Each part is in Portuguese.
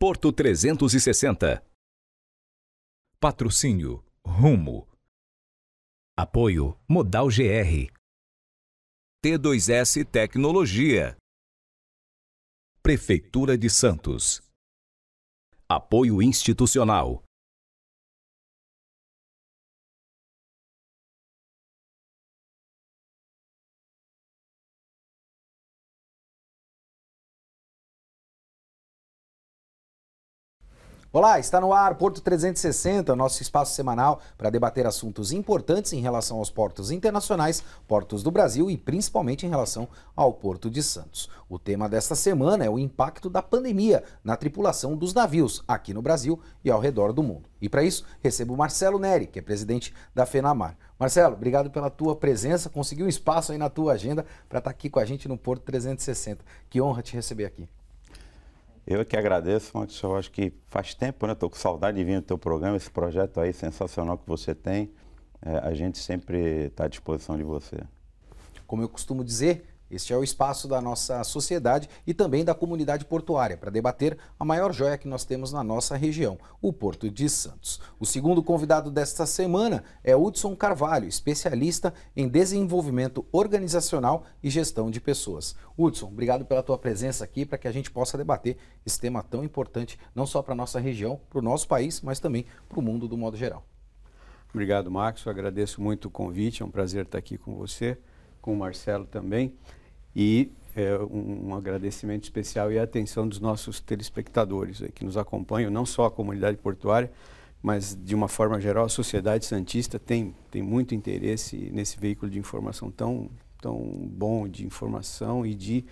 Porto 360. Patrocínio Rumo. Apoio Modal GR. T2S Tecnologia. Prefeitura de Santos. Apoio institucional. Olá, está no ar Porto 360, nosso espaço semanal para debater assuntos importantes em relação aos portos internacionais, portos do Brasil e principalmente em relação ao Porto de Santos. O tema desta semana é o impacto da pandemia na tripulação dos navios aqui no Brasil e ao redor do mundo. E para isso, recebo Marcelo Neri, que é presidente da FENAMAR. Marcelo, obrigado pela tua presença, conseguiu um espaço aí na tua agenda para estar aqui com a gente no Porto 360. Que honra te receber aqui. Eu que agradeço, Max. Eu acho que faz tempo, né? Estou com saudade de vir no teu programa, esse projeto aí sensacional que você tem. É, a gente sempre está à disposição de você. Como eu costumo dizer, este é o espaço da nossa sociedade e também da comunidade portuária para debater a maior joia que nós temos na nossa região, o Porto de Santos. O segundo convidado desta semana é Hudson Carvalho, especialista em desenvolvimento organizacional e gestão de pessoas. Hudson, obrigado pela tua presença aqui para que a gente possa debater esse tema tão importante, não só para a nossa região, para o nosso país, mas também para o mundo do modo geral. Obrigado, Max. Eu agradeço muito o convite, é um prazer estar aqui com você, com o Marcelo também. E é, um, um agradecimento especial e a atenção dos nossos telespectadores é, que nos acompanham, não só a comunidade portuária, mas de uma forma geral a sociedade santista tem, tem muito interesse nesse veículo de informação tão, tão bom de informação e de,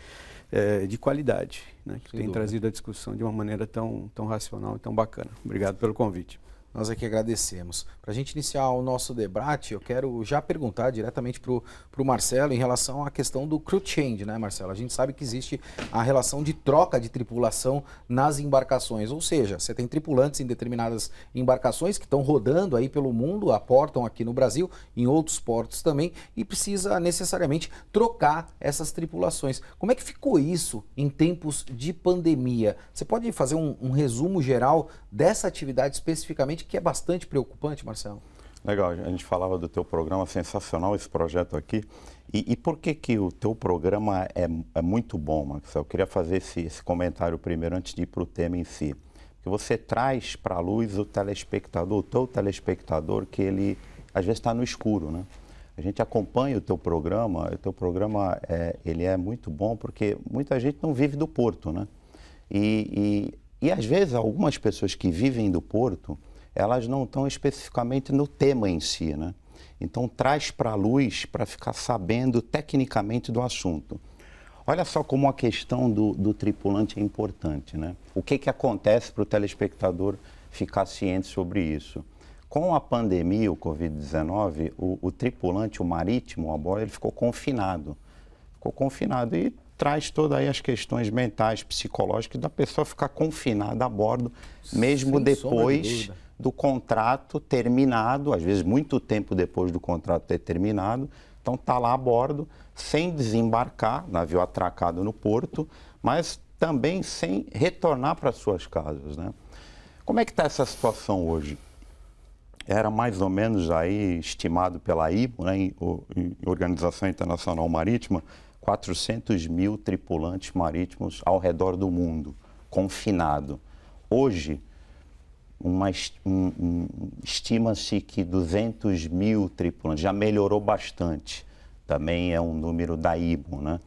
é, de qualidade, né, que Sem tem dúvida. trazido a discussão de uma maneira tão, tão racional e tão bacana. Obrigado pelo convite nós aqui agradecemos. Para a gente iniciar o nosso debate, eu quero já perguntar diretamente para o Marcelo em relação à questão do crew change, né, Marcelo? A gente sabe que existe a relação de troca de tripulação nas embarcações, ou seja, você tem tripulantes em determinadas embarcações que estão rodando aí pelo mundo, aportam aqui no Brasil, em outros portos também, e precisa necessariamente trocar essas tripulações. Como é que ficou isso em tempos de pandemia? Você pode fazer um, um resumo geral dessa atividade especificamente? que é bastante preocupante, Marcelo. Legal, a gente falava do teu programa, sensacional esse projeto aqui. E, e por que, que o teu programa é, é muito bom, Marcelo? Eu queria fazer esse, esse comentário primeiro, antes de ir para o tema em si. Porque você traz para a luz o telespectador, o teu telespectador, que ele às vezes está no escuro, né? A gente acompanha o teu programa, o teu programa é, ele é muito bom porque muita gente não vive do porto, né? E, e, e às vezes algumas pessoas que vivem do porto, elas não estão especificamente no tema em si, né? Então traz para a luz para ficar sabendo tecnicamente do assunto. Olha só como a questão do, do tripulante é importante, né? O que, que acontece para o telespectador ficar ciente sobre isso? Com a pandemia, o Covid-19, o, o tripulante, o marítimo a bordo, ele ficou confinado. Ficou confinado e traz todas as questões mentais, psicológicas, da pessoa ficar confinada a bordo, mesmo Sem depois de do contrato terminado, às vezes muito tempo depois do contrato ter terminado. Então está lá a bordo, sem desembarcar, navio atracado no porto, mas também sem retornar para suas casas. Né? Como é que está essa situação hoje? Era mais ou menos aí estimado pela IMO, né, Organização Internacional Marítima, 400 mil tripulantes marítimos ao redor do mundo, confinado. Hoje, um, um, estima-se que 200 mil tripulantes, já melhorou bastante, também é um número da IBO, né?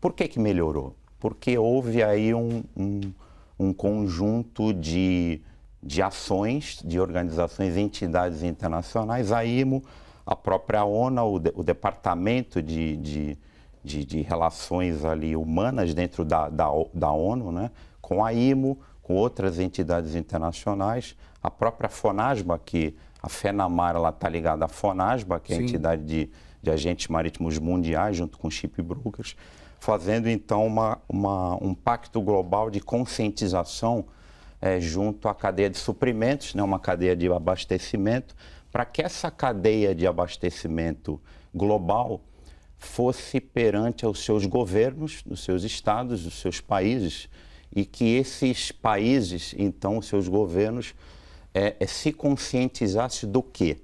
Por que, que melhorou? Porque houve aí um, um conjunto de, de ações de organizações entidades internacionais, a IMO, a própria ONU, o, de, o Departamento de, de de, de relações ali humanas dentro da, da, da ONU, né? com a IMO, com outras entidades internacionais, a própria FONASBA, que a FENAMAR está ligada à FONASBA, que é Sim. a entidade de, de agentes marítimos mundiais, junto com shipbrokers, fazendo então uma, uma, um pacto global de conscientização é, junto à cadeia de suprimentos, né, uma cadeia de abastecimento, para que essa cadeia de abastecimento global fosse perante aos seus governos, dos seus estados, dos seus países, e que esses países, então, os seus governos, é, é, se conscientizasse do quê?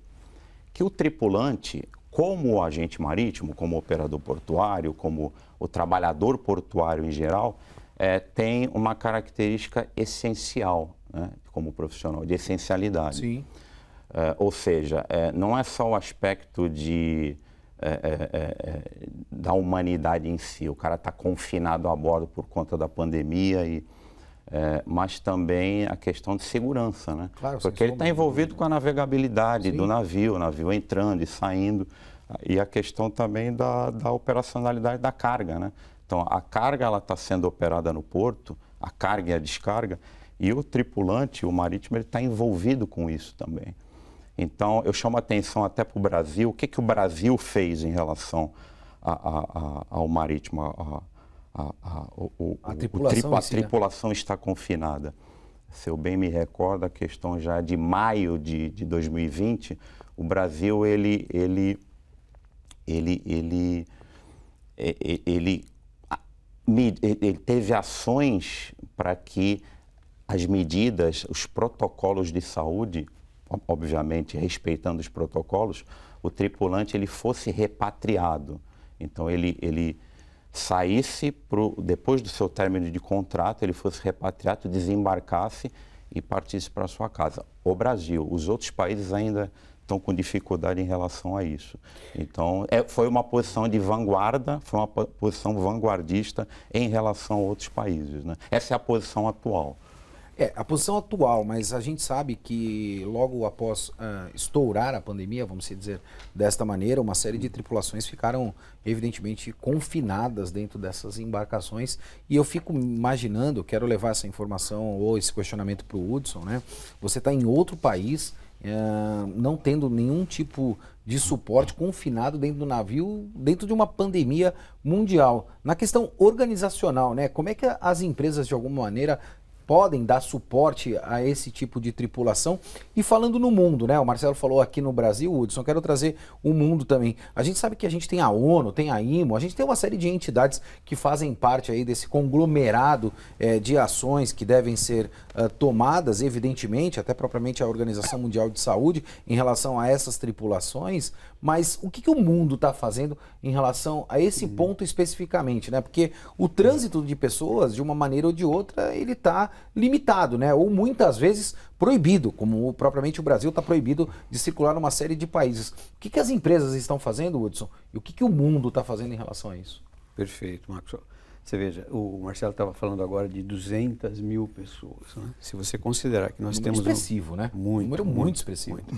Que o tripulante, como o agente marítimo, como o operador portuário, como o trabalhador portuário em geral, é, tem uma característica essencial, né, como profissional, de essencialidade. Sim. É, ou seja, é, não é só o aspecto de é, é, é, é, da humanidade em si. O cara está confinado a bordo por conta da pandemia e é, mas também a questão de segurança, né? Claro, Porque ele está envolvido com a navegabilidade Sim. do navio, o navio entrando e saindo, e a questão também da, da operacionalidade da carga, né? Então, a carga ela está sendo operada no porto, a carga e a descarga, e o tripulante, o marítimo, ele está envolvido com isso também. Então, eu chamo a atenção até para o Brasil, o que, que o Brasil fez em relação a, a, a, ao marítimo. O, a, tripulação, o, tripulação né? está confinada. Se eu bem me recordo, a questão já de maio de, de 2020, o Brasil, ele, ele, ele, ele, ele, ele, ele teve ações para que as medidas, os protocolos de saúde obviamente respeitando os protocolos, o tripulante ele fosse repatriado. Então ele, ele saísse pro, depois do seu término de contrato, ele fosse repatriado, desembarcasse e partisse para sua casa. O Brasil, os outros países ainda estão com dificuldade em relação a isso. Então, é, foi uma posição de vanguarda, foi uma posição vanguardista em relação a outros países. Né? Essa é a posição atual. É, a posição atual, mas a gente sabe que logo após uh, estourar a pandemia, vamos dizer desta maneira, uma série de tripulações ficaram evidentemente confinadas dentro dessas embarcações. E eu fico imaginando, quero levar essa informação ou esse questionamento para o Hudson, né? Você está em outro país, uh, não tendo nenhum tipo de suporte, confinado dentro do navio, dentro de uma pandemia mundial. Na questão organizacional, né? Como é que as empresas, de alguma maneira, podem dar suporte a esse tipo de tripulação. E falando no mundo, né? O Marcelo falou aqui no Brasil, Hudson, quero trazer o mundo também. A gente sabe que a gente tem a ONU, tem a IMO, a gente tem uma série de entidades que fazem parte aí desse conglomerado é, de ações que devem ser uh, tomadas, evidentemente, até propriamente a Organização Mundial de Saúde, em relação a essas tripulações. Mas o que, que o mundo está fazendo em relação a esse uhum. ponto especificamente, né? Porque o trânsito de pessoas, de uma maneira ou de outra, ele está limitado, né? Ou muitas vezes proibido, como propriamente o Brasil está proibido de circular numa série de países. O que, que as empresas estão fazendo, Hudson? E o que, que o mundo está fazendo em relação a isso? Perfeito, Marcos. Você veja, o Marcelo estava falando agora de 200 mil pessoas. Né? Se você considerar que nós número temos. Expressivo, um... né? Muito. Um número muito, muito expressivo. Muito.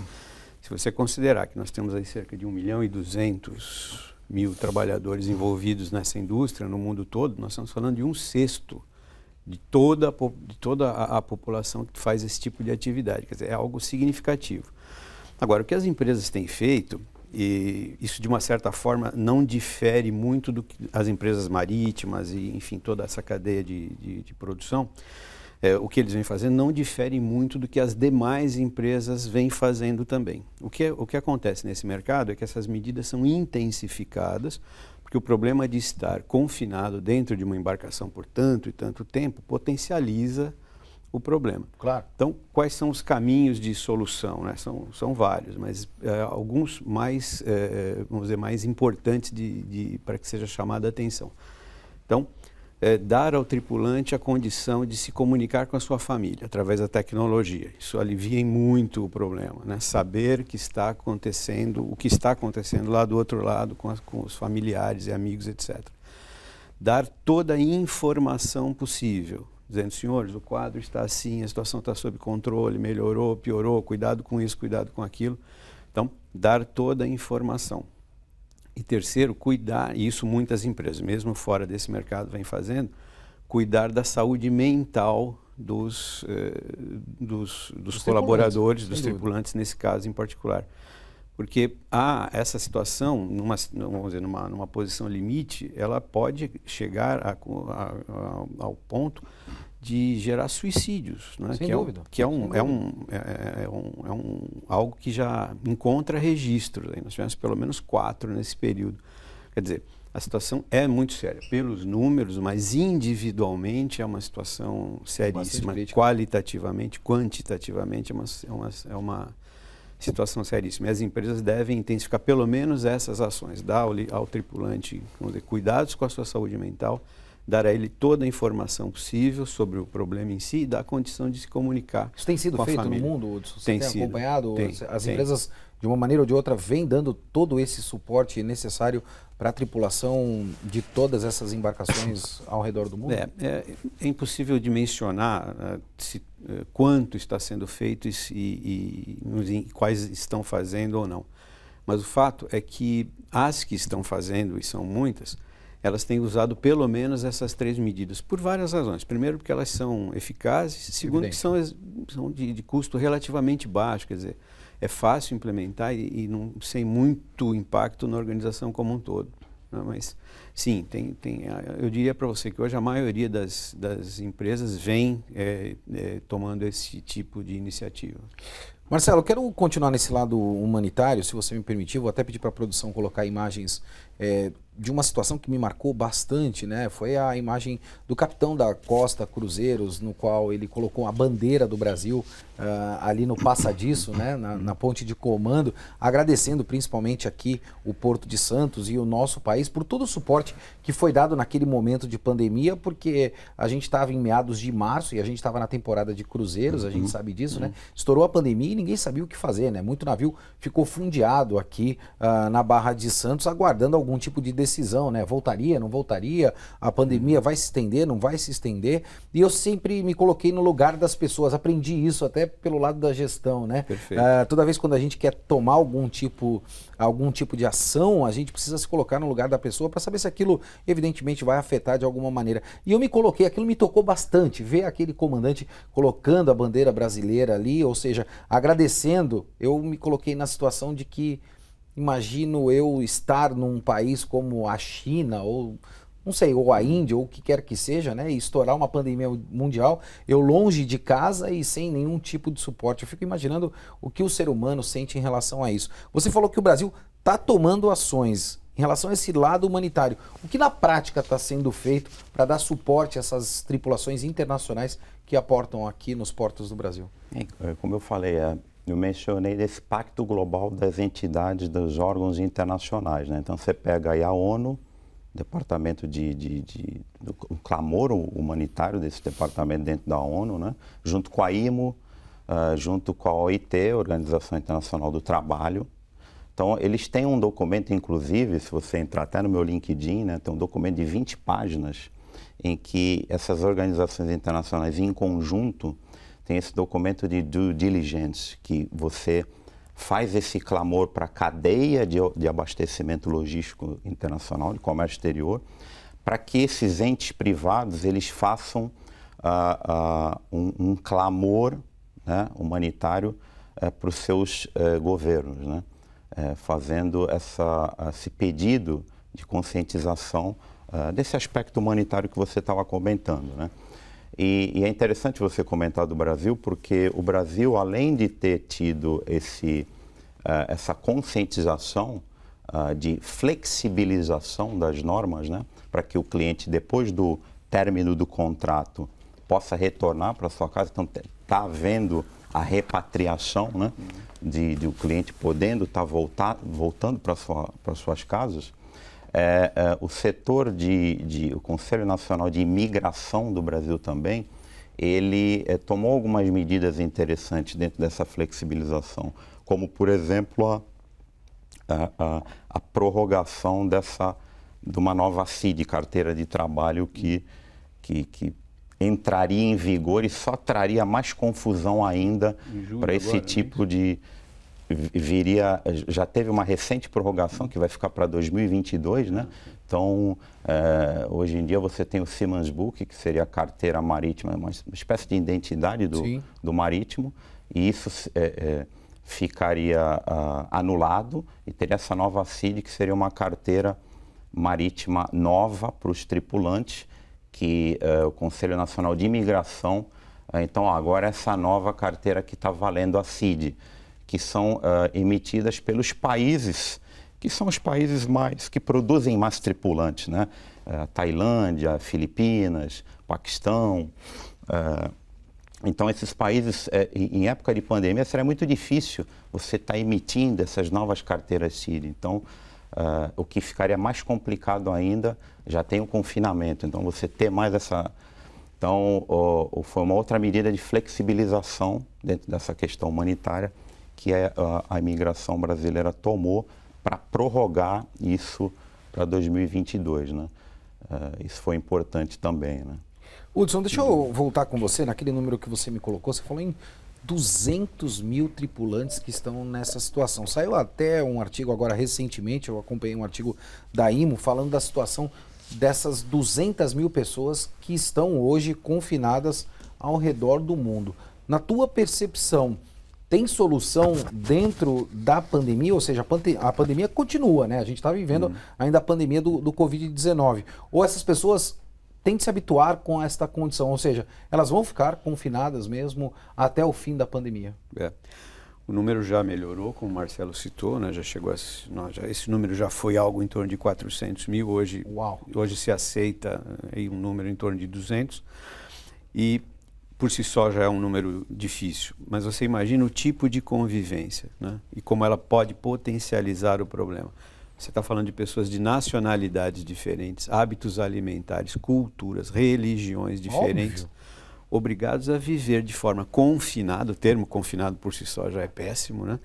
Se você considerar que nós temos aí cerca de 1 milhão e 200 mil trabalhadores envolvidos nessa indústria no mundo todo, nós estamos falando de um sexto de toda, de toda a, a população que faz esse tipo de atividade. Quer dizer, é algo significativo. Agora, o que as empresas têm feito, e isso de uma certa forma não difere muito do que as empresas marítimas e, enfim, toda essa cadeia de, de, de produção, é, o que eles vêm fazendo não difere muito do que as demais empresas vêm fazendo também. O que, é, o que acontece nesse mercado é que essas medidas são intensificadas, porque o problema de estar confinado dentro de uma embarcação por tanto e tanto tempo potencializa o problema. Claro. Então, quais são os caminhos de solução? Né? São, são vários, mas é, alguns mais, é, é vamos dizer, mais importantes de, de para que seja chamada a atenção. Então, é, dar ao tripulante a condição de se comunicar com a sua família através da tecnologia. Isso alivia muito o problema, né? saber que está acontecendo, o que está acontecendo lá do outro lado com, as, com os familiares e amigos, etc. Dar toda a informação possível, dizendo, senhores, o quadro está assim, a situação está sob controle, melhorou, piorou, cuidado com isso, cuidado com aquilo. Então, dar toda a informação. E terceiro, cuidar, e isso muitas empresas, mesmo fora desse mercado, vem fazendo, cuidar da saúde mental dos, eh, dos, dos, dos, colaboradores, dos tripulantes, nesse caso em particular. Porque há ah, essa situação, numa, vamos dizer, numa, numa posição limite, ela pode chegar a, a, a, ao ponto de gerar suicídios, né? Sem que é dúvida. É, que é um, é um, é, é, é, um, é, um, algo que já encontra registro. Nós tivemos pelo menos quatro nesse período. Quer dizer, a situação é muito séria, pelos números, mas individualmente é uma situação seríssima. Qualitativamente, quantitativamente, é uma, é uma, é uma situação seríssima. E as empresas devem intensificar pelo menos essas ações, dar ao, ao tripulante dizer, cuidados com a sua saúde mental dar a ele toda a informação possível sobre o problema em si e dar a condição de se comunicar. Isso tem sido feito família. no mundo, Você tem, tem sido. acompanhado? Tem, as tem. empresas, de uma maneira ou de outra, vêm dando todo esse suporte necessário para a tripulação de todas essas embarcações ao redor do mundo? É, é, é impossível dimensionar uh, se, uh, quanto está sendo feito e, e, e quais estão fazendo ou não. Mas o fato é que as que estão fazendo, e são muitas, elas têm usado pelo menos essas três medidas, por várias razões. Primeiro, porque elas são eficazes, segundo, Evidente. que são, são de, de, custo relativamente baixo, quer dizer, é fácil implementar e, e não sem muito impacto na organização como um todo. Né? Mas, sim, tem, tem, eu diria para você que hoje a maioria das, das empresas vem é, é, tomando esse tipo de iniciativa. Marcelo, quero continuar nesse lado humanitário, se você me permitir. Vou até pedir para a produção colocar imagens é, de uma situação que me marcou bastante, né? Foi a imagem do capitão da Costa Cruzeiros, no qual ele colocou a bandeira do Brasil uh, ali no passadiço, né? Na, na, ponte de comando, agradecendo principalmente aqui o Porto de Santos e o nosso país por todo o suporte que foi dado naquele momento de pandemia, porque a gente estava em meados de março e a gente estava na temporada de cruzeiros, a gente uhum. sabe disso, né? Estourou a pandemia e ninguém sabia o que fazer, né? Muito navio ficou fundeado aqui uh, na Barra de Santos, aguardando algum tipo de decisão decisão, né? Voltaria, não voltaria? A pandemia vai se estender, não vai se estender? E eu sempre me coloquei no lugar das pessoas, aprendi isso até pelo lado da gestão, né? Uh, toda vez quando a gente quer tomar algum tipo, algum tipo de ação, a gente precisa se colocar no lugar da pessoa para saber se aquilo, evidentemente, vai afetar de alguma maneira. E eu me coloquei, aquilo me tocou bastante, ver aquele comandante colocando a bandeira brasileira ali, ou seja, agradecendo, eu me coloquei na situação de que imagino eu estar num país como a China ou não sei, ou a Índia, ou o que quer que seja, né? E estourar uma pandemia mundial, eu longe de casa e sem nenhum tipo de suporte. Eu fico imaginando o que o ser humano sente em relação a isso. Você falou que o Brasil está tomando ações em relação a esse lado humanitário. O que na prática está sendo feito para dar suporte a essas tripulações internacionais que aportam aqui nos portos do Brasil? É, como eu falei, é eu mencionei esse Pacto Global das Entidades dos Órgãos Internacionais. Né? Então, você pega aí a ONU, departamento de, de, de do, o clamor humanitário desse departamento dentro da ONU, né? junto com a IMO, uh, ah, junto com a OIT, Organização Internacional do Trabalho. Então, eles têm um documento, inclusive, se você entrar até no meu LinkedIn, né, tem um documento de 20 páginas em que essas organizações internacionais, em conjunto, tem esse documento de due diligence, que você faz esse clamor para a cadeia de, de abastecimento logístico internacional, de comércio exterior, para que esses entes privados eles façam uh, uh, um, um, clamor né, humanitário uh, eh, para os seus eh, governos, né, eh, fazendo essa, esse pedido de conscientização ah, desse aspecto humanitário que você estava comentando. Né. E, e, é interessante você comentar do Brasil, porque o Brasil, além de ter tido esse, uh, essa conscientização uh, de flexibilização das normas, né, para que o cliente, depois do término do contrato, possa retornar para sua casa, então está havendo a repatriação né, de, de o cliente podendo estar tá voltando para sua, suas casas, é, é, o setor de, de, o Conselho Nacional de Imigração do Brasil também, ele é, tomou algumas medidas interessantes dentro dessa flexibilização, como por exemplo a, a, a, a prorrogação dessa de uma nova CID, carteira de trabalho que, que, que entraria em vigor e só traria mais confusão ainda para esse agora, né? tipo de viria, já teve uma recente prorrogação que vai ficar para 2022, né? Então, é, hoje em dia você tem o Siemens Book, que seria a carteira marítima, uma espécie de identidade do, do marítimo, e isso é, é, ficaria ah, anulado e teria essa nova CID, que seria uma carteira marítima nova para os tripulantes, que é, o Conselho Nacional de Imigração, é, então agora essa nova carteira que está valendo a CID que são uh, emitidas pelos países, que são os países mais que produzem mais tripulantes, né? Uh, Tailândia, Filipinas, Paquistão. Uh, então, esses países, eh, em época de pandemia, será muito difícil você estar tá emitindo essas novas carteiras CID. Então, Uh, o que ficaria mais complicado ainda já tem o confinamento. Então, você ter mais essa. Então, foi uma outra medida de flexibilização dentro dessa questão humanitária que é, a, ah, a imigração brasileira tomou para prorrogar isso para 2022. Né? Uh, isso foi importante também. Né? Hudson, deixa eu voltar com você naquele número que você me colocou. Você falou em 200 mil tripulantes que estão nessa situação. Saiu até um artigo agora recentemente, eu acompanhei um artigo da IMO falando da situação dessas 200 mil pessoas que estão hoje confinadas ao redor do mundo. Na tua percepção, tem solução dentro da pandemia, ou seja, a, a pandemia continua, né? A gente está vivendo uhum. ainda a pandemia do, do Covid-19. Ou essas pessoas têm de se habituar com esta condição, ou seja, elas vão ficar confinadas mesmo até o fim da pandemia. É. O número já melhorou, como o Marcelo citou, né? já chegou a, não, já, esse número já foi algo em torno de 400 mil, hoje, Uau. hoje se aceita aí eh, um número em torno de 200. E por si só já é um número difícil, mas você imagina o tipo de convivência né? e como ela pode potencializar o problema. Você está falando de pessoas de nacionalidades diferentes, hábitos alimentares, culturas, religiões diferentes, Óbvio. obrigados a viver de forma confinada, o termo confinado por si só já é péssimo, né?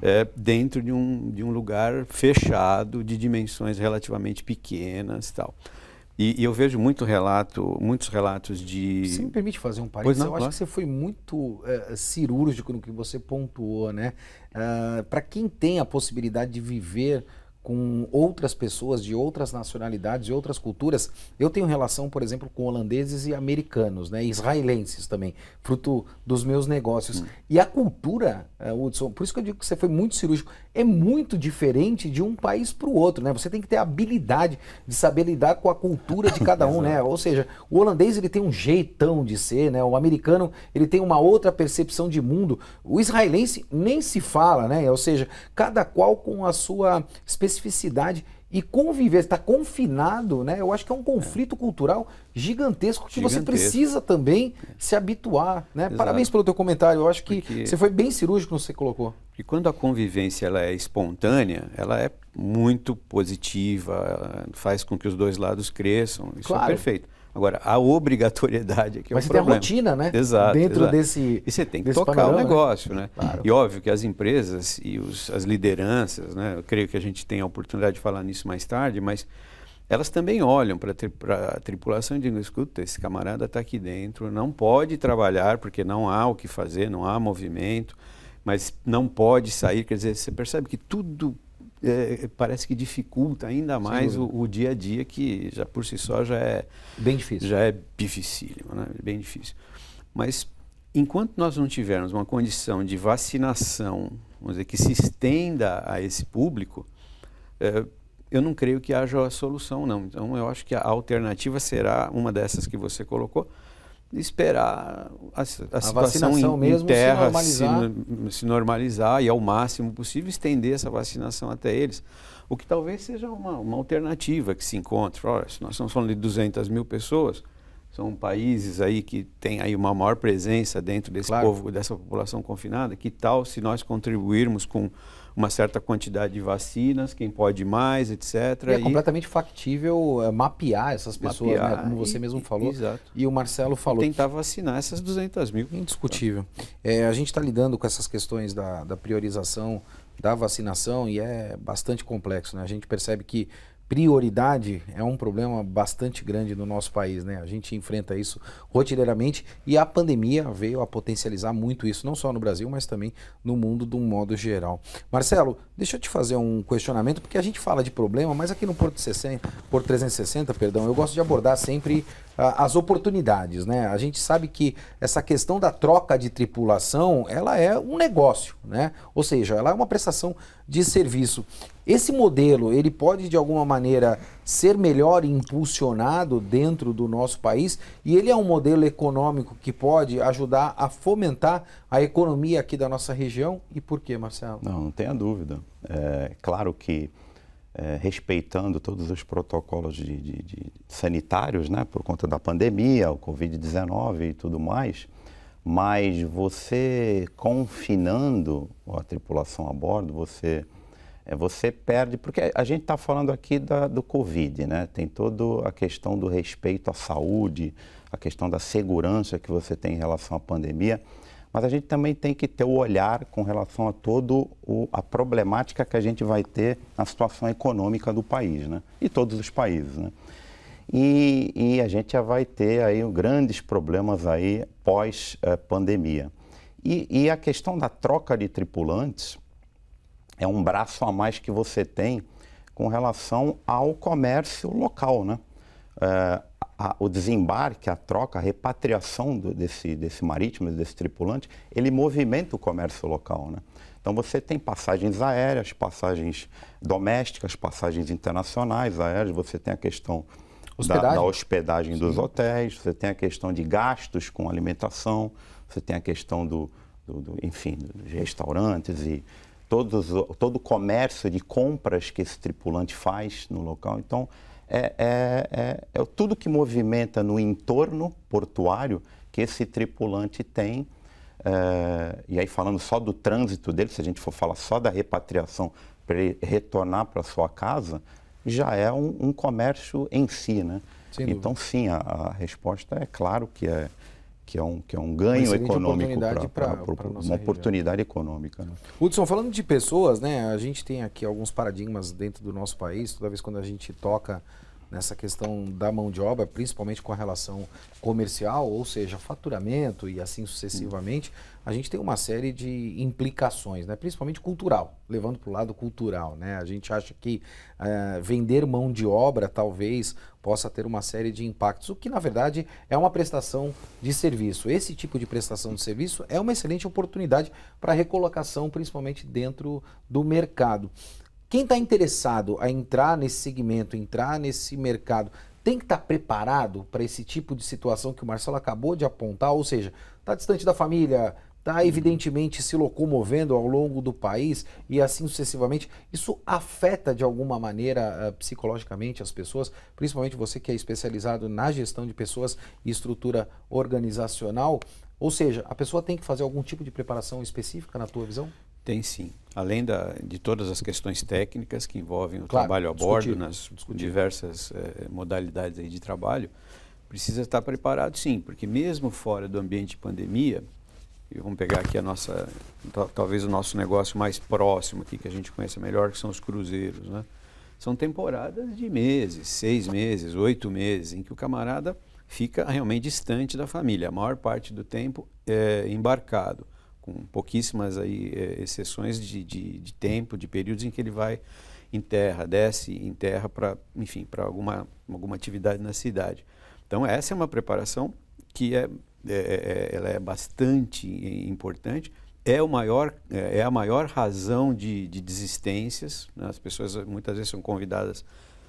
É, dentro de um, de um lugar fechado, de dimensões relativamente pequenas tal. E, e, eu vejo muito relato, muitos relatos de. Você me permite fazer um parênteses? Não, eu claro. acho que você foi muito é, cirúrgico no que você pontuou, né? Uh, ah, Para quem tem a possibilidade de viver com outras pessoas de outras nacionalidades e outras culturas. Eu tenho relação, por exemplo, com holandeses e americanos, né, israelenses também, fruto dos meus negócios. Hum. E a cultura, eh, Hudson, por isso que eu digo que você foi muito cirúrgico, é muito diferente de um país para o outro, né? Você tem que ter a habilidade de saber lidar com a cultura de cada um, né? Ou seja, o holandês ele tem um jeitão de ser, né? O americano ele tem uma outra percepção de mundo. O israelense nem se fala, né? Ou seja, cada qual com a sua especialidade especificidade e conviver, está confinado, né? Eu acho que é um conflito é. cultural gigantesco que gigantesco. você precisa também se habituar, né? Parabéns pelo teu comentário. Eu acho que Porque... você foi bem cirúrgico no que você colocou. E quando a convivência ela é espontânea, ela é muito positiva, faz com que os dois lados cresçam. Isso é claro. é perfeito. Agora, a obrigatoriedade aqui é Mas um você problema. tem a rotina, né? Exato. Dentro exato. desse. E você tem que tocar panorama, o né? negócio, né? né? Claro. E óbvio que as empresas e os, as lideranças, né? Eu creio que a gente tem a oportunidade de falar nisso mais tarde, mas elas também olham para tri a tripulação e dizem: escuta, esse camarada está aqui dentro, não pode trabalhar porque não há o que fazer, não há movimento, mas não pode sair. Quer dizer, você percebe que tudo é, parece que dificulta ainda mais o, o, dia a dia, que já por si só já é. Bem difícil. Já é dificílimo, né? Bem difícil. Mas enquanto nós não tivermos uma condição de vacinação, vamos dizer, que se estenda a esse público, é, eu não creio que haja a solução, não. Então, eu acho que a alternativa será uma dessas que você colocou, esperar a, a, a situação em, terra se normalizar. Se, se normalizar. e ao máximo possível estender essa vacinação até eles. O que talvez seja uma, uma alternativa que se encontre. Olha, se nós estamos falando de 200 mil pessoas, são países aí que têm aí uma maior presença dentro desse claro. povo, dessa população confinada, que tal se nós contribuirmos com uma certa quantidade de vacinas, quem pode mais, etc. E é e... completamente factível é, mapear essas pessoas, né, mapear, né? como você e, mesmo falou. Exato. E o Marcelo falou. E tentar vacinar essas 200 mil. Indiscutível. É, a gente está lidando com essas questões da, da priorização da vacinação e é bastante complexo. Né? A gente percebe que prioridade é um problema bastante grande no nosso país, né? A gente enfrenta isso rotineiramente e a pandemia veio a potencializar muito isso, não só no Brasil, mas também no mundo de um modo geral. Marcelo, deixa eu te fazer um questionamento, porque a gente fala de problema, mas aqui no Porto 60, Porto 360, perdão, eu gosto de abordar sempre as oportunidades, né? A gente sabe que essa questão da troca de tripulação, ela é um negócio, né? Ou seja, ela é uma prestação de serviço. Esse modelo, ele pode de alguma maneira ser melhor impulsionado dentro do nosso país e ele é um modelo econômico que pode ajudar a fomentar a economia aqui da nossa região. E por quê, Marcelo? Não, não tenha dúvida. É claro que é, respeitando todos os protocolos de, de, de sanitários, né, por conta da pandemia, o Covid-19 e tudo mais, mas você confinando a tripulação a bordo, você, é, você perde, porque a gente está falando aqui da, do Covid, né, tem toda a questão do respeito à saúde, a questão da segurança que você tem em relação à pandemia, mas a gente também tem que ter o olhar com relação a todo o, a problemática que a gente vai ter na situação econômica do país, né? E todos os países, né? E, e a gente já vai ter aí grandes problemas aí pós eh, pandemia. E, e a questão da troca de tripulantes é um braço a mais que você tem com relação ao comércio local, né? Uh, a, o desembarque, a troca, a repatriação do, desse, desse marítimo, desse tripulante, ele movimenta o comércio local. Né? Então você tem passagens aéreas, passagens domésticas, passagens internacionais aéreas, você tem a questão hospedagem. Da, da, hospedagem Sim. dos hotéis, você tem a questão de gastos com alimentação, você tem a questão do, do, do enfim, dos restaurantes e todos, todo o comércio de compras que esse tripulante faz no local. Então, é, é, é, é tudo que movimenta no entorno portuário que esse tripulante tem. Eh, e aí, falando só do trânsito dele, se a gente for falar só da repatriação para ele retornar para sua casa, já é um, um comércio em si, né? então, sim, a, a, resposta é claro que é, que é, um, que é um ganho uma econômico para uma região. oportunidade econômica. Né? Hudson, falando de pessoas, né, a gente tem aqui alguns paradigmas dentro do nosso país, toda vez quando a gente toca nessa questão da mão de obra, principalmente com a relação comercial, ou seja, faturamento e assim sucessivamente, a gente tem uma série de implicações, né? principalmente cultural, levando para o lado cultural. Né? A gente acha que eh, vender mão de obra talvez possa ter uma série de impactos, o que na verdade é uma prestação de serviço. Esse tipo de prestação de serviço é uma excelente oportunidade para recolocação, principalmente dentro do mercado. Quem está interessado a entrar nesse segmento, entrar nesse mercado, tem que estar tá preparado para esse tipo de situação que o Marcelo acabou de apontar, ou seja, está distante da família, está uhum. evidentemente se locomovendo ao longo do país e assim sucessivamente. Isso afeta de alguma maneira uh, psicologicamente as pessoas, principalmente você que é especializado na gestão de pessoas e estrutura organizacional. Ou seja, a pessoa tem que fazer algum tipo de preparação específica, na tua visão? Tem sim além da, de todas as questões técnicas que envolvem o claro, trabalho a bordo, nas discutir. diversas eh, modalidades aí de trabalho, precisa estar preparado sim, porque mesmo fora do ambiente de pandemia, e vamos pegar aqui a nossa, talvez o nosso negócio mais próximo aqui, que a gente conhece melhor, que são os cruzeiros, né? São temporadas de meses, seis meses, oito meses, em que o camarada fica realmente distante da família, a maior parte do tempo é embarcado com pouquíssimas aí, é, exceções de, de, de, tempo, de períodos em que ele vai em terra, desce em terra para, enfim, para alguma, alguma atividade na cidade. Então essa é uma preparação que é, é, é, é ela é bastante importante. É, o maior, é a maior razão de, de desistências. Né? As pessoas muitas vezes são convidadas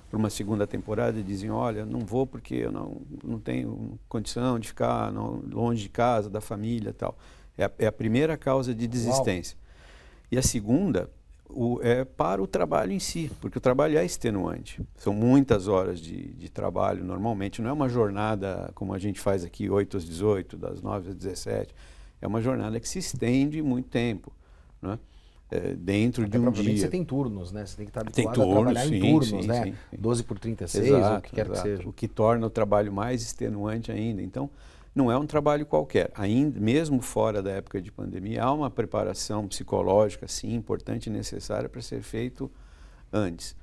para uma segunda temporada e dizem, olha, não vou porque eu não, não tenho condição de ficar não, longe de casa, da família tal. É a, é a primeira causa de desistência. Uau. E a segunda o, é para o trabalho em si, porque o trabalho é extenuante. São muitas horas de, de trabalho normalmente, não é uma jornada como a gente faz aqui, 8 às 18, das 9 às 17. É uma jornada que se estende muito tempo. Né? É, dentro Até de um dia. Você tem turnos, né? Você tem que estar habituado tem turno, a trabalhar sim, em turnos, sim, né? Sim, sim. 12 por 36, exato, o que quer exato. que seja. O que torna o trabalho mais extenuante ainda. Então, não é um trabalho qualquer. Ainda, mesmo fora da época de pandemia, há uma preparação psicológica, sim, importante e necessária para ser feito antes.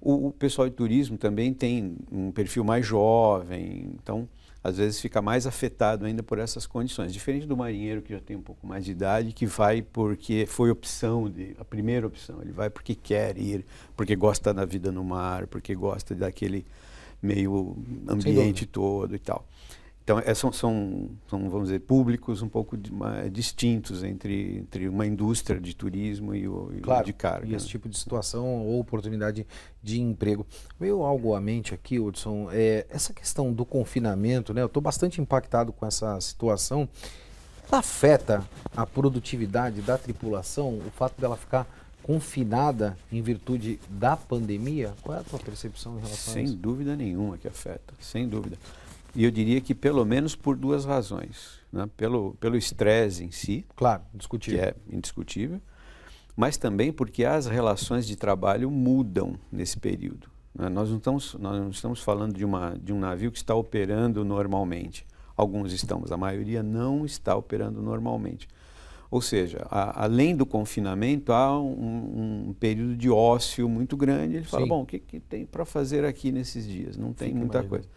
O, o, pessoal de turismo também tem um perfil mais jovem, então às vezes fica mais afetado ainda por essas condições. Diferente do marinheiro que já tem um pouco mais de idade, que vai porque foi opção, de, a primeira opção, ele vai porque quer ir, porque gosta da vida no mar, porque gosta daquele meio ambiente todo e tal. Então, é, são, são, são, vamos dizer, públicos um pouco de, uma, distintos entre, entre uma indústria de turismo e o claro, de carga. E esse né? tipo de situação ou oportunidade de emprego. Veio algo à mente aqui, Hudson, é, essa questão do confinamento, né? Eu estou bastante impactado com essa situação. Ela afeta a produtividade da tripulação, o fato dela ficar confinada em virtude da pandemia? Qual é a tua percepção em relação Sem a isso? Sem dúvida nenhuma que afeta, sem dúvida. E eu diria que pelo menos por duas razões. Né? Pelo, pelo estresse em si. Claro, discutível, Que é indiscutível. Mas também porque as relações de trabalho mudam nesse período. Né? Nós, não estamos, nós não estamos falando de, uma, de um navio que está operando normalmente. Alguns estamos, a maioria não está operando normalmente. Ou seja, a, além do confinamento, há um, um, período de ócio muito grande. Ele fala: Sim. bom, o que, que tem para fazer aqui nesses dias? Não tem Fica muita coisa.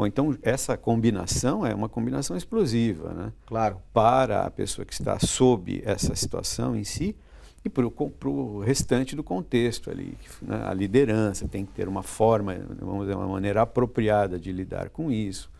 Bom, então essa combinação é uma combinação explosiva, né? Claro. Para a pessoa que está sob essa situação em si e para o restante do contexto ali, né? a liderança tem que ter uma forma, vamos dizer, uma maneira apropriada de lidar com isso.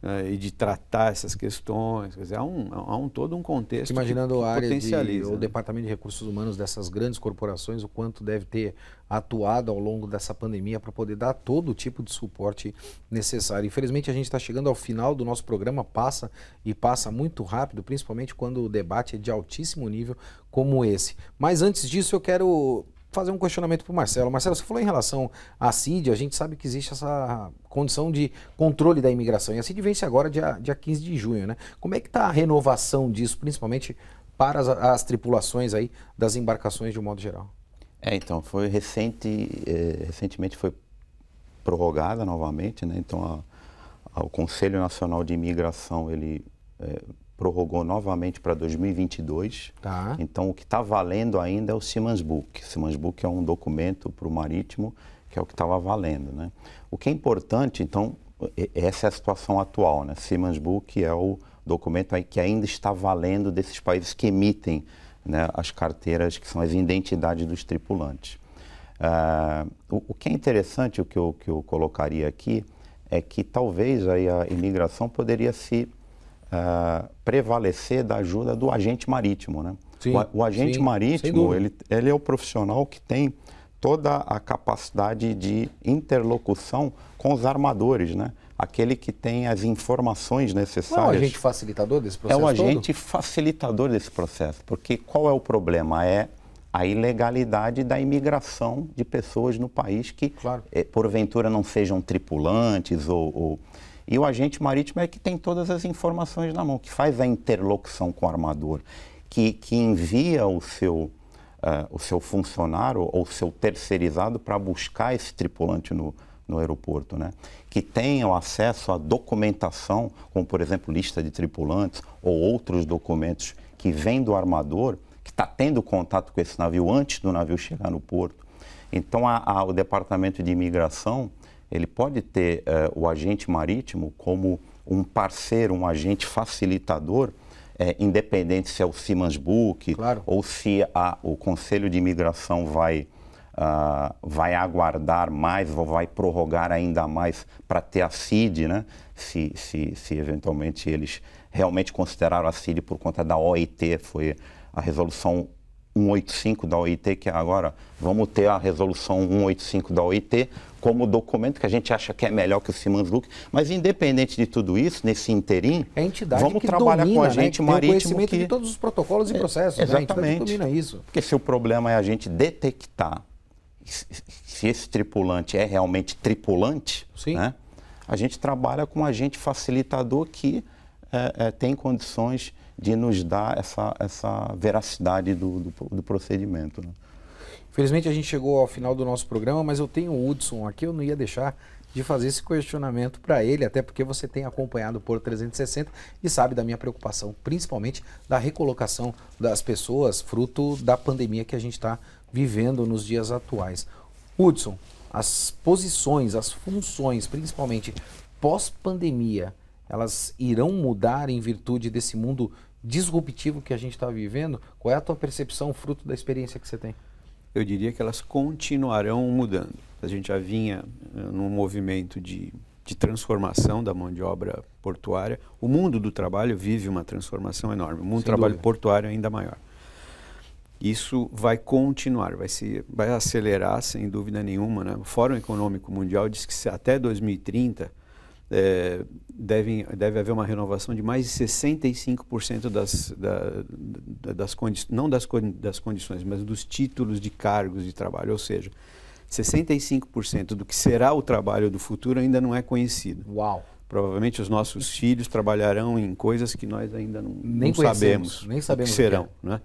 Né, e de tratar essas questões. Quer dizer, há um, há um todo um contexto Imaginando que, que a área potencializa. De, né? O Departamento de Recursos Humanos dessas grandes corporações, o quanto deve ter atuado ao longo dessa pandemia para poder dar todo o tipo de suporte necessário. Infelizmente, a gente está chegando ao final do nosso programa, passa e passa muito rápido, principalmente quando o debate é de altíssimo nível como esse. Mas antes disso, eu quero fazer um questionamento para o Marcelo. Marcelo, você falou em relação à CID, a gente sabe que existe essa condição de controle da imigração. E a CID vence agora dia, dia 15 de junho, né? Como é que está a renovação disso, principalmente para as, as, tripulações aí das embarcações de um modo geral? É, então, foi recente, é, recentemente foi prorrogada novamente, né? Então, a, a, o Conselho Nacional de Imigração, ele... É, prorrogou novamente para 2022. Tá. Então, o que está valendo ainda é o Siemens Book. O Siemens Book é um documento para o marítimo, que é o que estava valendo. Né? O que é importante, então, essa é a situação atual. Né? Siemens Book é o documento aí que ainda está valendo desses países que emitem né, as carteiras, que são as identidades dos tripulantes. Uh, o, o, que é interessante, o que eu, que eu colocaria aqui, é que talvez aí a imigração poderia se uh, prevalecer da ajuda do agente marítimo. Né? Sim, o, o, agente sim, marítimo ele, ele é o profissional que tem toda a capacidade de interlocução com os armadores, né? Aquele que tem as informações necessárias. Não é o agente facilitador desse processo? É o agente todo? facilitador desse processo, porque qual é o problema? É a ilegalidade da imigração de pessoas no país que, claro. Eh, porventura, não sejam tripulantes ou, ou e o agente marítimo é que tem todas as informações na mão, que faz a interlocução com o armador, que, que envia o seu, uh, o seu funcionário ou o seu terceirizado para buscar esse tripulante no, no aeroporto, né? que o acesso à documentação, como por exemplo lista de tripulantes ou outros documentos que vêm do armador, que está tendo contato com esse navio antes do navio chegar no porto. Então, a, a, o Departamento de Imigração ele pode ter eh, o agente marítimo como um parceiro, um agente facilitador, eh, independente se é o Siemens Book claro. ou se a, o Conselho de Imigração vai, ah, vai aguardar mais ou vai prorrogar ainda mais para ter a CID, né? se, se, se eventualmente eles realmente consideraram a CID por conta da OIT, foi a resolução 185 da OIT, que é agora vamos ter a resolução 185 da OIT, como documento que a gente acha que é melhor que o Look, mas independente de tudo isso, nesse interim, é entidade vamos que trabalhar domina, com a né? gente né? marítimo tem conhecimento que... de todos os protocolos e é, processos, é, exatamente. Né? domina isso. Porque se o problema é a gente detectar se esse tripulante é realmente tripulante, né? a gente trabalha com um agente facilitador que é, é, tem condições de nos dar essa, essa veracidade do, do, do procedimento. Né? Felizmente a gente chegou ao final do nosso programa, mas eu tenho o Hudson aqui, eu não ia deixar de fazer esse questionamento para ele, até porque você tem acompanhado o Porto 360 e sabe da minha preocupação, principalmente da recolocação das pessoas, fruto da pandemia que a gente está vivendo nos dias atuais. Hudson, as posições, as funções, principalmente pós-pandemia, elas irão mudar em virtude desse mundo disruptivo que a gente está vivendo? Qual é a tua percepção, fruto da experiência que você tem? eu diria que elas continuarão mudando. A gente já vinha eh, num movimento de, de transformação da mão de obra portuária. O mundo do trabalho vive uma transformação enorme, o mundo do trabalho dúvida. portuário é ainda maior. Isso vai continuar, vai, se, vai acelerar sem dúvida nenhuma. Né? O Fórum Econômico Mundial diz que até 2030 é, devem, deve haver uma renovação de mais de 65% das, da, das condições, não das, das condições, mas dos títulos de cargos de trabalho. Ou seja, 65% do que será o trabalho do futuro ainda não é conhecido. Uau! Provavelmente os nossos filhos trabalharão em coisas que nós ainda não, nem não sabemos, nem sabemos o que serão. Que é. né?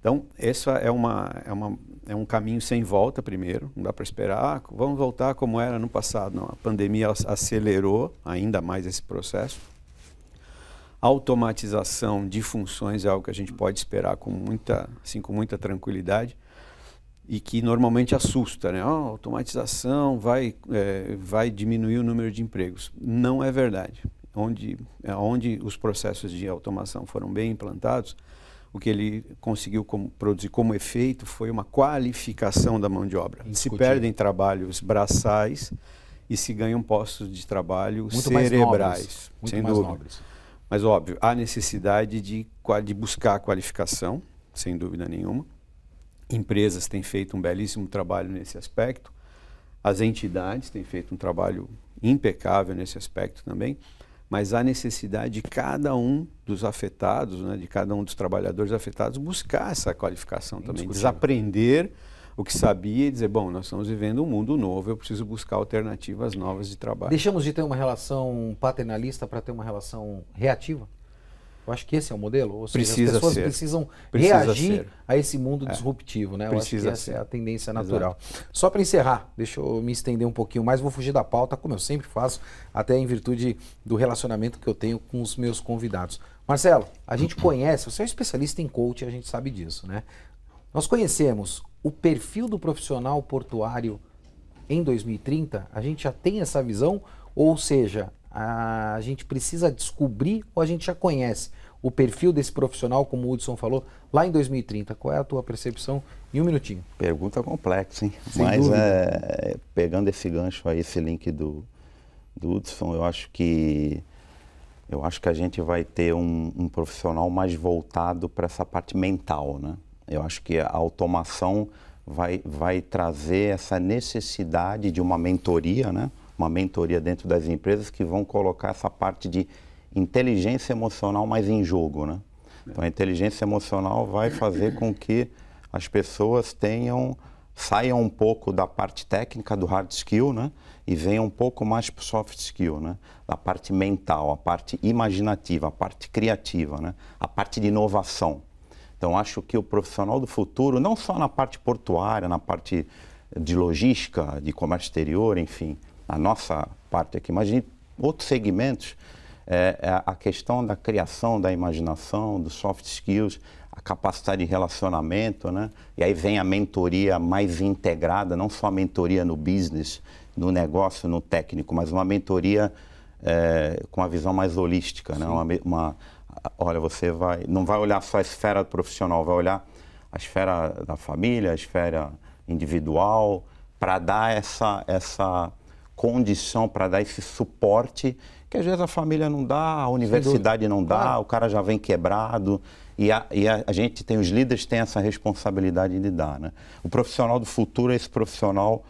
Então, essa é uma, é uma é um caminho sem volta primeiro, não dá para esperar, vamos voltar como era no passado. Não, a pandemia acelerou ainda mais esse processo. Automatização de funções é algo que a gente pode esperar com muita, assim, com muita tranquilidade e que normalmente assusta, né? Oh, automatização vai, é, vai diminuir o número de empregos. Não é verdade. Onde, é, onde os processos de automação foram bem implantados, o que ele conseguiu como, produzir como efeito foi uma qualificação da mão de obra. Se perdem trabalhos braçais e se ganham postos de trabalho Muito cerebrais, mais nobres. sem dúvida. Nobres. Mas óbvio, há necessidade de, de buscar qualificação, sem dúvida nenhuma. Empresas têm feito um belíssimo trabalho nesse aspecto. As entidades têm feito um trabalho impecável nesse aspecto também mas há necessidade de cada um dos afetados, né, de cada um dos trabalhadores afetados, buscar essa qualificação também, desaprender o que sabia e dizer, bom, nós estamos vivendo um mundo novo, eu preciso buscar alternativas novas de trabalho. Deixamos de ter uma relação paternalista para ter uma relação reativa? Eu acho que esse é o modelo. Ou seja, Precisa as pessoas ser. precisam Precisa reagir ser. a esse mundo é. disruptivo, né? Eu Precisa acho que essa é ser. é a tendência natural. Exato. Só para encerrar, deixa eu me estender um pouquinho mais, vou fugir da pauta, como eu sempre faço, até em virtude do relacionamento que eu tenho com os meus convidados. Marcelo, a gente conhece, você é um especialista em coaching, a gente sabe disso, né? Nós conhecemos o perfil do profissional portuário em 2030? A gente já tem essa visão? Ou seja, a gente precisa descobrir ou a gente já conhece o perfil desse profissional, como o Hudson falou, lá em 2030? Qual é a tua percepção em um minutinho? Pergunta complexa, hein? Sem Mas é, pegando esse gancho aí, esse link do, do Hudson, eu acho que eu acho que a gente vai ter um, um profissional mais voltado para essa parte mental, né? Eu acho que a automação vai, vai trazer essa necessidade de uma mentoria, né? uma mentoria dentro das empresas que vão colocar essa parte de inteligência emocional mais em jogo, né? Então a inteligência emocional vai fazer com que as pessoas tenham saiam um pouco da parte técnica do hard skill, né? E venham um pouco mais para o soft skill, né? Da parte mental, a parte imaginativa, a parte criativa, né? A parte de inovação. Então acho que o profissional do futuro, não só na parte portuária, na parte de logística, de comércio exterior, enfim, na nossa parte aqui, mas em outros segmentos, é, é, a questão da criação da imaginação, dos soft skills, a capacidade de relacionamento, né? E aí vem a mentoria mais integrada, não só a mentoria no business, no negócio, no técnico, mas uma mentoria é, com uma visão mais holística, né? Uma, uma, olha, você vai, não vai olhar só a esfera profissional, vai olhar a esfera da família, a esfera individual, para dar essa, essa condição para dar esse suporte que às vezes a família não dá, a universidade não dá, claro. o cara já vem quebrado. E, a, e a, a, gente tem, os líderes têm essa responsabilidade de dar. Né? O profissional do futuro é esse profissional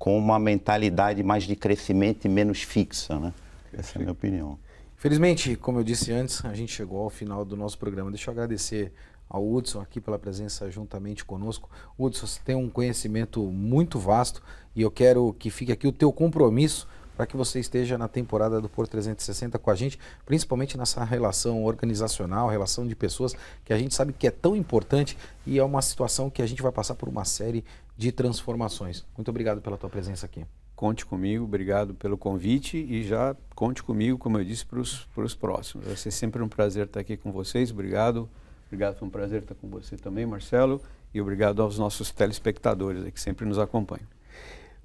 com uma mentalidade mais de crescimento e menos fixa. Né? Essa é a minha opinião. Felizmente, como eu disse antes, a gente chegou ao final do nosso programa. Deixa eu agradecer ao Hudson aqui pela presença juntamente conosco. Hudson, você tem um conhecimento muito vasto e eu quero que fique aqui o teu compromisso para que você esteja na temporada do Por 360 com a gente, principalmente nessa relação organizacional, relação de pessoas, que a gente sabe que é tão importante e é uma situação que a gente vai passar por uma série de transformações. Muito obrigado pela tua presença aqui. Conte comigo, obrigado pelo convite e já conte comigo, como eu disse, para os próximos. Vai ser sempre um prazer estar aqui com vocês. Obrigado. Obrigado, foi um prazer estar com você também, Marcelo, e obrigado aos nossos telespectadores que sempre nos acompanham.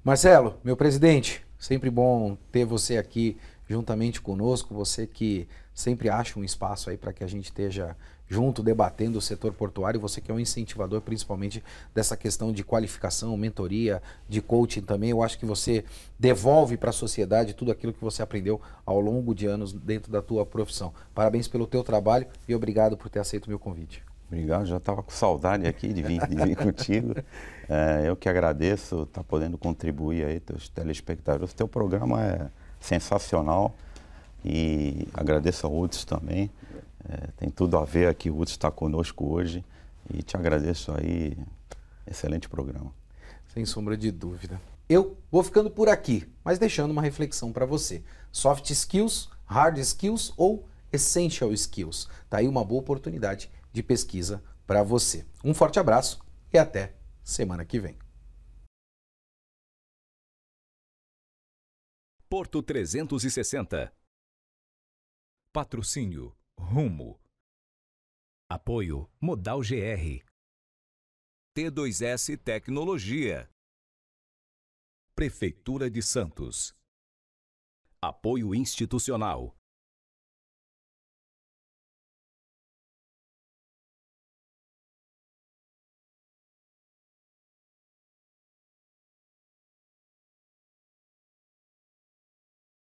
Marcelo, meu presidente, sempre bom ter você aqui juntamente conosco, você que sempre acha um espaço aí para que a gente esteja junto, debatendo o setor portuário. Você que é um incentivador, principalmente, dessa questão de qualificação, mentoria, de coaching também. Eu acho que você devolve para a sociedade tudo aquilo que você aprendeu ao longo de anos dentro da tua profissão. Parabéns pelo teu trabalho e obrigado por ter aceito o meu convite. Obrigado, já estava com saudade aqui de vir, de vir contigo. É, eu que agradeço estar tá podendo contribuir aí, teus telespectadores. Teu programa é sensacional e agradeço a outros também. É, tem tudo a ver aqui, o Hudson está conosco hoje e te agradeço aí. Excelente programa. Sem sombra de dúvida. Eu vou ficando por aqui, mas deixando uma reflexão para você. Soft skills, hard skills ou essential skills. Tá aí uma boa oportunidade de pesquisa para você. Um forte abraço e até semana que vem. Porto 360. Patrocínio Rumo. Apoio Modal GR. T2S Tecnologia. Prefeitura de Santos. Apoio institucional.